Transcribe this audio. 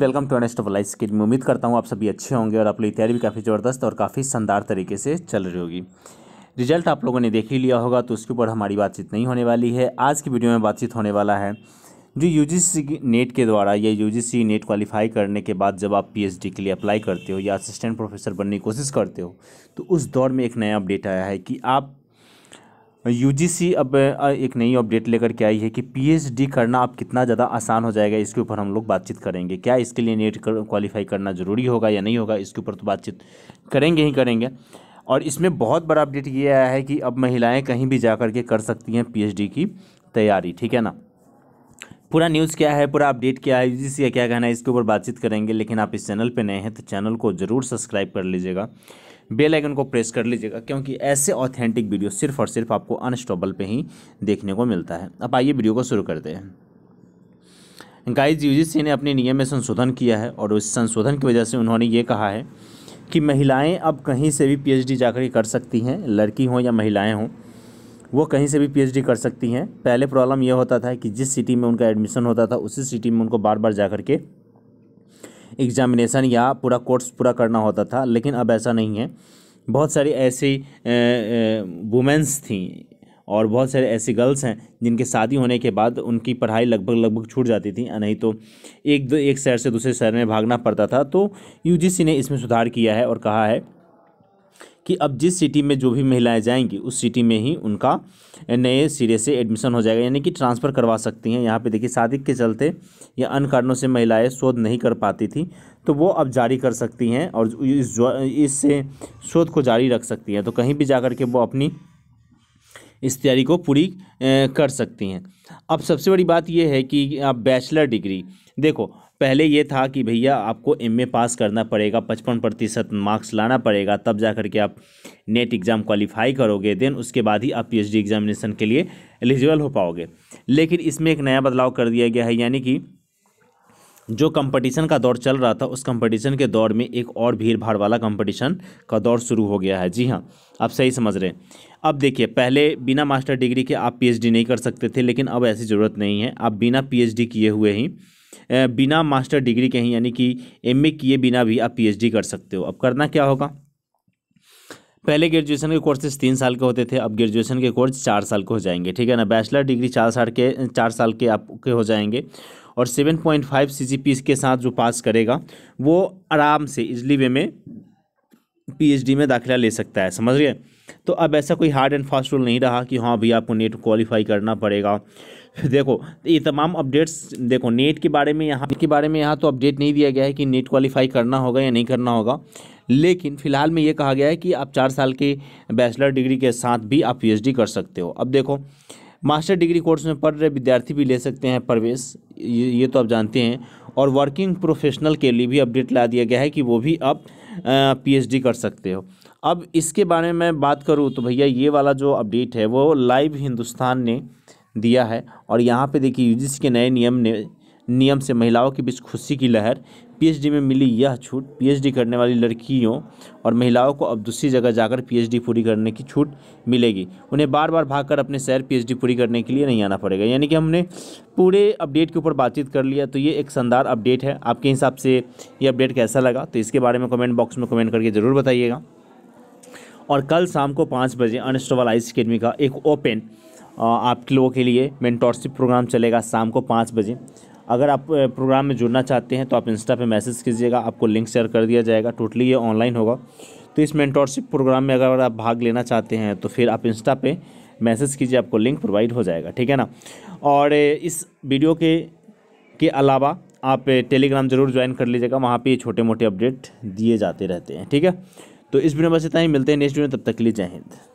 welcome to एनेस्ट of life skit में उम्मीद करता हूँ आप सभी अच्छे होंगे और आप लोग तैयारी भी काफ़ी ज़बरदस्त और काफ़ी शानदार तरीके से चल रही होगी रिजल्ट आप लोगों ने देख ही लिया होगा तो उसके ऊपर हमारी बातचीत नहीं होने वाली है आज की वीडियो में बातचीत होने वाला है जो यू नेट के द्वारा या यू नेट क्वालिफाई करने के बाद जब आप पी के लिए अप्लाई करते हो या असिस्टेंट प्रोफेसर बनने की कोशिश करते हो तो उस दौर में एक नया अपडेट आया है कि आप यूजीसी अब एक नई अपडेट लेकर के आई है कि पीएचडी करना अब कितना ज़्यादा आसान हो जाएगा इसके ऊपर हम लोग बातचीत करेंगे क्या इसके लिए नेट कर, क्वालिफाई करना ज़रूरी होगा या नहीं होगा इसके ऊपर तो बातचीत करेंगे ही करेंगे और इसमें बहुत बड़ा अपडेट ये आया है कि अब महिलाएं कहीं भी जा कर के कर सकती हैं पी की तैयारी ठीक है ना पूरा न्यूज़ क्या है पूरा अपडेट क्या है यूजीसी का क्या कहना है इसके ऊपर बातचीत करेंगे लेकिन आप इस चैनल पर नए हैं तो चैनल को ज़रूर सब्सक्राइब कर लीजिएगा बेल आइकन को प्रेस कर लीजिएगा क्योंकि ऐसे ऑथेंटिक वीडियो सिर्फ और सिर्फ आपको अनस्टॉबल पे ही देखने को मिलता है अब आइए वीडियो को शुरू करते हैं गाइस यूजीसी ने अपने नियम में संशोधन किया है और उस संशोधन की वजह से उन्होंने ये कहा है कि महिलाएं अब कहीं से भी पीएचडी जाकर कर सकती हैं लड़की हों या महिलाएं हों वो कहीं से भी पीएचडी कर सकती हैं पहले प्रॉब्लम यह होता था कि जिस सिटी में उनका एडमिशन होता था उसी सिटी में उनको बार बार जाकर के एग्जामिनेशन या पूरा कोर्स पूरा करना होता था लेकिन अब ऐसा नहीं है बहुत सारी ऐसी वुमेंस थी और बहुत सारे ऐसी गर्ल्स हैं जिनके शादी होने के बाद उनकी पढ़ाई लगभग लगभग छूट जाती थी नहीं तो एक दो एक शहर से दूसरे शहर में भागना पड़ता था तो यूजीसी ने इसमें सुधार किया है और कहा है कि अब जिस सिटी में जो भी महिलाएं जाएंगी उस सिटी में ही उनका नए सिरे से एडमिशन हो जाएगा यानी कि ट्रांसफ़र करवा सकती हैं यहाँ पे देखिए शादी के चलते या अन्य कारणों से महिलाएं शोध नहीं कर पाती थी तो वो अब जारी कर सकती हैं और इस इससे शोध को जारी रख सकती हैं तो कहीं भी जा के वो अपनी इस तैयारी को पूरी कर सकती हैं अब सबसे बड़ी बात यह है कि आप बैचलर डिग्री देखो पहले ये था कि भैया आपको एमए पास करना पड़ेगा पचपन प्रतिशत मार्क्स लाना पड़ेगा तब जा कर के आप नेट एग्ज़ाम क्वालिफाई करोगे देन उसके बाद ही आप पीएचडी एग्जामिनेशन के लिए एलिजिबल हो पाओगे लेकिन इसमें एक नया बदलाव कर दिया गया है यानी कि जो कंपटीशन का दौर चल रहा था उस कंपटीशन के दौर में एक और भीड़ भाड़ वाला कंपटीशन का दौर शुरू हो गया है जी हाँ आप सही समझ रहे हैं अब देखिए पहले बिना मास्टर डिग्री के आप पीएचडी नहीं कर सकते थे लेकिन अब ऐसी ज़रूरत नहीं है आप बिना पीएचडी किए हुए ही बिना मास्टर डिग्री के ही यानी कि एम किए बिना भी आप पी कर सकते हो अब करना क्या होगा पहले ग्रेजुएशन के कोर्सेज तीन साल के होते थे अब ग्रेजुएशन के कोर्स चार साल के हो जाएंगे ठीक है ना बैचलर डिग्री चार साल के चार साल के आपके हो जाएंगे और 7.5 पॉइंट इसके साथ जो पास करेगा वो आराम से इजली वे में पीएचडी में दाखिला ले सकता है समझ गए तो अब ऐसा कोई हार्ड एंड फास्ट रूल नहीं रहा कि हाँ भैया आपको नेट क्वालिफाई करना पड़ेगा देखो ये तमाम अपडेट्स देखो नेट के बारे में यहाँ के बारे में यहाँ तो अपडेट नहीं दिया गया है कि नेट क्वालिफाई करना होगा या नहीं करना होगा लेकिन फ़िलहाल में ये कहा गया है कि आप चार साल के बैचलर डिग्री के साथ भी आप पी कर सकते हो अब देखो मास्टर डिग्री कोर्स में पढ़ रहे विद्यार्थी भी ले सकते हैं प्रवेश ये, ये तो आप जानते हैं और वर्किंग प्रोफेशनल के लिए भी अपडेट ला दिया गया है कि वो भी आप पीएचडी कर सकते हो अब इसके बारे में मैं बात करूँ तो भैया ये वाला जो अपडेट है वो लाइव हिंदुस्तान ने दिया है और यहाँ पे देखिए यूजीसी के नए नियम ने नियम से महिलाओं के बीच खुशी की लहर पीएचडी में मिली यह छूट पीएचडी करने वाली लड़कियों और महिलाओं को अब दूसरी जगह जाकर पीएचडी पूरी करने की छूट मिलेगी उन्हें बार बार भागकर अपने शहर पीएचडी पूरी करने के लिए नहीं आना पड़ेगा यानी कि हमने पूरे अपडेट के ऊपर बातचीत कर लिया तो ये एक शानदार अपडेट है आपके हिसाब से ये अपडेट कैसा लगा तो इसके बारे में कमेंट बॉक्स में कमेंट करके ज़रूर बताइएगा और कल शाम को पाँच बजे अनस्टोवल आइस अकेडमी का एक ओपन आप लोगों के लिए मेंटोरशिप प्रोग्राम चलेगा शाम को पाँच बजे अगर आप प्रोग्राम में जुड़ना चाहते हैं तो आप इंस्टा पे मैसेज कीजिएगा आपको लिंक शेयर कर दिया जाएगा टोटली ये ऑनलाइन होगा तो इस मेंटोरशिप प्रोग्राम में अगर आप भाग लेना चाहते हैं तो फिर आप इंस्टा पे मैसेज कीजिए आपको लिंक प्रोवाइड हो जाएगा ठीक है ना और इस वीडियो के के अलावा आप टेलीग्राम ज़रूर ज्वाइन कर लीजिएगा वहाँ पर छोटे मोटे अपडेट दिए जाते रहते हैं ठीक है तो इस वीडियो में बस इतना ही मिलते हैं नेक्स्ट वीडियो तब तक के लिए जय हिंद